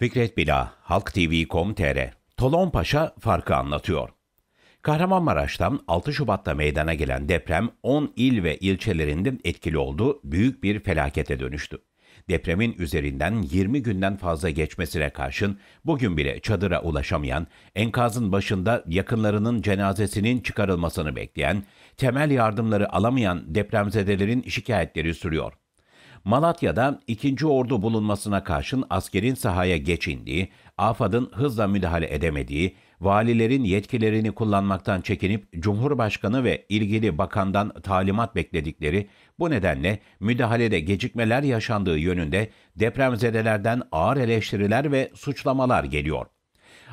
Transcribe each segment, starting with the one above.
Fikret Bila, HalkTV.com.tr, Tolon Paşa farkı anlatıyor. Kahramanmaraş'tan 6 Şubat'ta meydana gelen deprem 10 il ve ilçelerinde etkili oldu, büyük bir felakete dönüştü. Depremin üzerinden 20 günden fazla geçmesine karşın bugün bile çadıra ulaşamayan, enkazın başında yakınlarının cenazesinin çıkarılmasını bekleyen, temel yardımları alamayan depremzedelerin şikayetleri sürüyor. Malatya'da 2. Ordu bulunmasına karşın askerin sahaya geçindiği, AFAD'ın hızla müdahale edemediği, valilerin yetkilerini kullanmaktan çekinip Cumhurbaşkanı ve ilgili bakandan talimat bekledikleri, bu nedenle müdahalede gecikmeler yaşandığı yönünde depremzedelerden ağır eleştiriler ve suçlamalar geliyor.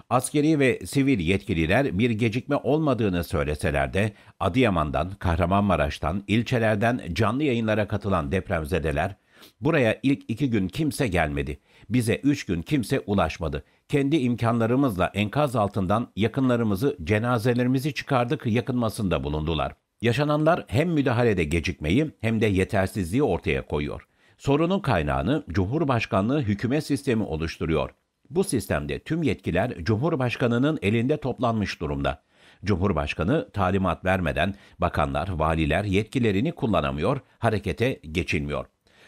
Askeri ve sivil yetkililer bir gecikme olmadığını söyleseler de Adıyaman'dan, Kahramanmaraş'tan, ilçelerden canlı yayınlara katılan depremzedeler Buraya ilk iki gün kimse gelmedi. Bize üç gün kimse ulaşmadı. Kendi imkanlarımızla enkaz altından yakınlarımızı, cenazelerimizi çıkardık yakınmasında bulundular. Yaşananlar hem müdahalede gecikmeyi hem de yetersizliği ortaya koyuyor. Sorunun kaynağını Cumhurbaşkanlığı hükümet sistemi oluşturuyor. Bu sistemde tüm yetkiler Cumhurbaşkanı'nın elinde toplanmış durumda. Cumhurbaşkanı talimat vermeden bakanlar, valiler yetkilerini kullanamıyor, harekete geçilmiyor.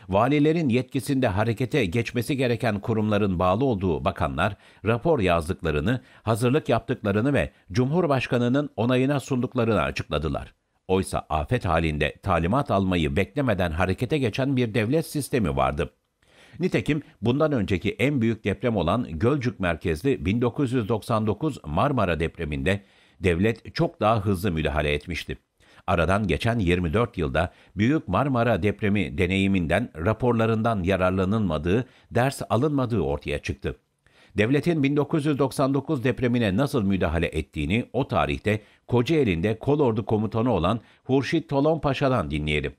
Valilerin yetkisinde harekete geçmesi gereken kurumların bağlı olduğu bakanlar rapor yazdıklarını, hazırlık yaptıklarını ve Cumhurbaşkanının onayına sunduklarını açıkladılar. Oysa afet halinde talimat almayı beklemeden harekete geçen bir devlet sistemi vardı. Nitekim bundan önceki en büyük deprem olan Gölcük merkezli 1999 Marmara depreminde devlet çok daha hızlı müdahale etmişti. Aradan geçen 24 yılda Büyük Marmara depremi deneyiminden raporlarından yararlanılmadığı, ders alınmadığı ortaya çıktı. Devletin 1999 depremine nasıl müdahale ettiğini o tarihte Kocaeli'nde kolordu komutanı olan Hurşit Tolon Paşa'dan dinleyelim.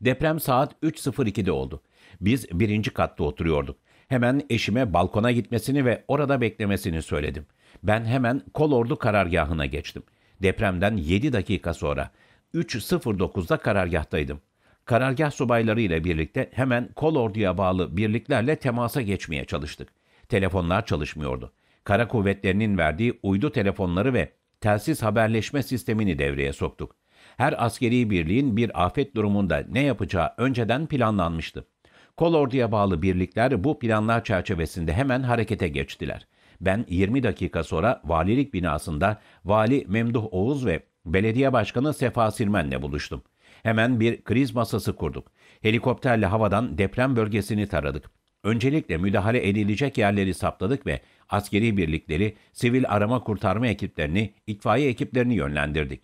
Deprem saat 3.02'de oldu. Biz birinci katta oturuyorduk. Hemen eşime balkona gitmesini ve orada beklemesini söyledim. Ben hemen kolordu karargahına geçtim. Depremden 7 dakika sonra 3.09'da karargahtaydım. Karargah subayları ile birlikte hemen kolorduya bağlı birliklerle temasa geçmeye çalıştık. Telefonlar çalışmıyordu. Kara kuvvetlerinin verdiği uydu telefonları ve telsiz haberleşme sistemini devreye soktuk. Her askeri birliğin bir afet durumunda ne yapacağı önceden planlanmıştı. Kolordu'ya bağlı birlikler bu planlar çerçevesinde hemen harekete geçtiler. Ben 20 dakika sonra valilik binasında Vali Memduh Oğuz ve Belediye Başkanı Sefa Sirmen'le buluştum. Hemen bir kriz masası kurduk. Helikopterle havadan deprem bölgesini taradık. Öncelikle müdahale edilecek yerleri saptadık ve askeri birlikleri, sivil arama kurtarma ekiplerini, itfaiye ekiplerini yönlendirdik.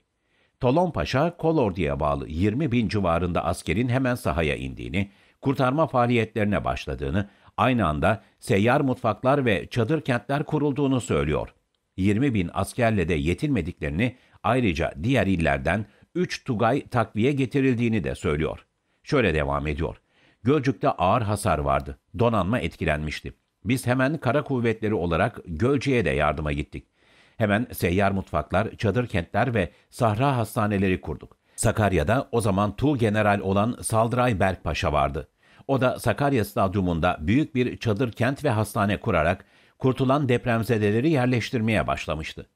Tolonpaşa, Kolordu'ya bağlı 20 bin civarında askerin hemen sahaya indiğini, kurtarma faaliyetlerine başladığını, aynı anda seyyar mutfaklar ve çadır kentler kurulduğunu söylüyor. 20 bin askerle de yetinmediklerini ayrıca diğer illerden 3 Tugay takviye getirildiğini de söylüyor. Şöyle devam ediyor. Gölcük'te ağır hasar vardı. Donanma etkilenmişti. Biz hemen kara kuvvetleri olarak Gölcük'e de yardıma gittik. Hemen seyyar mutfaklar, çadır kentler ve sahra hastaneleri kurduk. Sakarya'da o zaman Tu General olan Saldıray Berkpaşa vardı. O da Sakarya Stadyumunda büyük bir çadır kent ve hastane kurarak kurtulan depremzedeleri yerleştirmeye başlamıştı.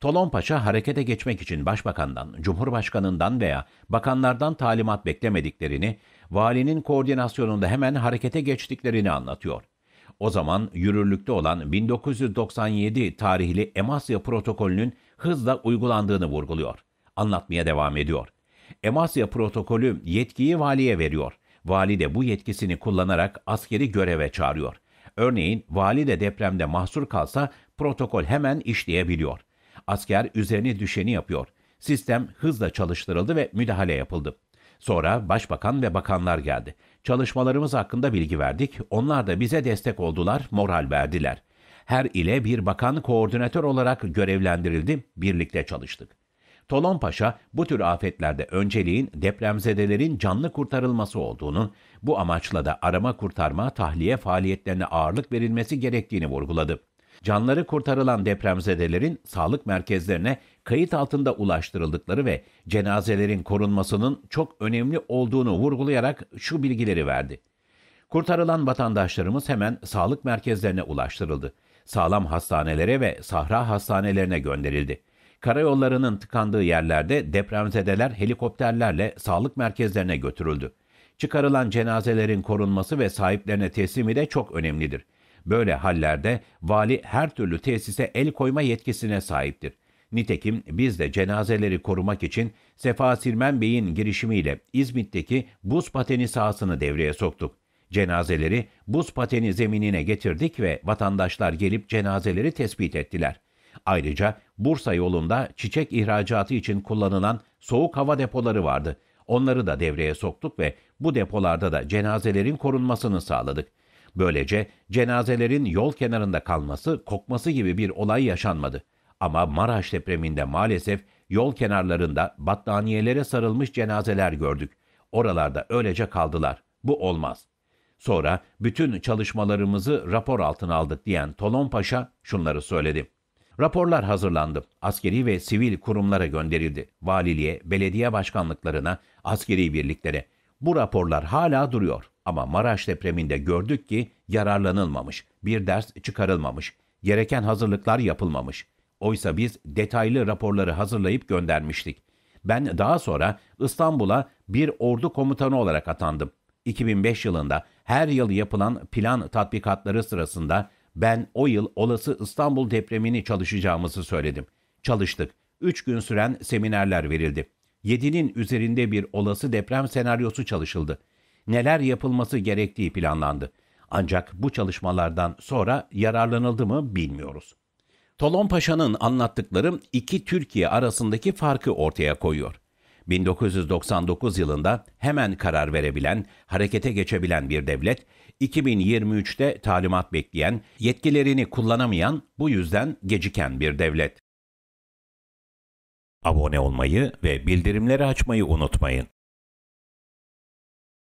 Tolonpaşa harekete geçmek için başbakandan, cumhurbaşkanından veya bakanlardan talimat beklemediklerini, valinin koordinasyonunda hemen harekete geçtiklerini anlatıyor. O zaman yürürlükte olan 1997 tarihli Emasya protokolünün hızla uygulandığını vurguluyor. Anlatmaya devam ediyor. Emasya protokolü yetkiyi valiye veriyor. Vali de bu yetkisini kullanarak askeri göreve çağırıyor. Örneğin vali de depremde mahsur kalsa protokol hemen işleyebiliyor. Asker üzerine düşeni yapıyor. Sistem hızla çalıştırıldı ve müdahale yapıldı. Sonra başbakan ve bakanlar geldi. Çalışmalarımız hakkında bilgi verdik. Onlar da bize destek oldular, moral verdiler. Her ile bir bakan koordinatör olarak görevlendirildi, birlikte çalıştık. Tolon Paşa bu tür afetlerde önceliğin depremzedelerin canlı kurtarılması olduğunu, bu amaçla da arama kurtarma tahliye faaliyetlerine ağırlık verilmesi gerektiğini vurguladı. Canları kurtarılan depremzedelerin sağlık merkezlerine kayıt altında ulaştırıldıkları ve cenazelerin korunmasının çok önemli olduğunu vurgulayarak şu bilgileri verdi. Kurtarılan vatandaşlarımız hemen sağlık merkezlerine ulaştırıldı. Sağlam hastanelere ve sahra hastanelerine gönderildi. Karayollarının tıkandığı yerlerde depremzedeler helikopterlerle sağlık merkezlerine götürüldü. Çıkarılan cenazelerin korunması ve sahiplerine teslimi de çok önemlidir. Böyle hallerde vali her türlü tesise el koyma yetkisine sahiptir. Nitekim biz de cenazeleri korumak için Sefa Sirmen Bey'in girişimiyle İzmit'teki buz pateni sahasını devreye soktuk. Cenazeleri buz pateni zeminine getirdik ve vatandaşlar gelip cenazeleri tespit ettiler. Ayrıca Bursa yolunda çiçek ihracatı için kullanılan soğuk hava depoları vardı. Onları da devreye soktuk ve bu depolarda da cenazelerin korunmasını sağladık. Böylece cenazelerin yol kenarında kalması, kokması gibi bir olay yaşanmadı. Ama Maraş depreminde maalesef yol kenarlarında battaniyelere sarılmış cenazeler gördük. Oralarda öylece kaldılar. Bu olmaz. Sonra bütün çalışmalarımızı rapor altına aldık diyen Tolon Paşa şunları söyledi. Raporlar hazırlandı. Askeri ve sivil kurumlara gönderildi. Valiliğe, belediye başkanlıklarına, askeri birliklere. Bu raporlar hala duruyor ama Maraş depreminde gördük ki yararlanılmamış, bir ders çıkarılmamış, gereken hazırlıklar yapılmamış. Oysa biz detaylı raporları hazırlayıp göndermiştik. Ben daha sonra İstanbul'a bir ordu komutanı olarak atandım. 2005 yılında her yıl yapılan plan tatbikatları sırasında ben o yıl olası İstanbul depremini çalışacağımızı söyledim. Çalıştık. Üç gün süren seminerler verildi. Yedinin üzerinde bir olası deprem senaryosu çalışıldı. Neler yapılması gerektiği planlandı. Ancak bu çalışmalardan sonra yararlanıldı mı bilmiyoruz. Tolon Paşa'nın anlattıkları iki Türkiye arasındaki farkı ortaya koyuyor. 1999 yılında hemen karar verebilen, harekete geçebilen bir devlet, 2023'te talimat bekleyen, yetkilerini kullanamayan, bu yüzden geciken bir devlet. Abone olmayı ve bildirimleri açmayı unutmayın.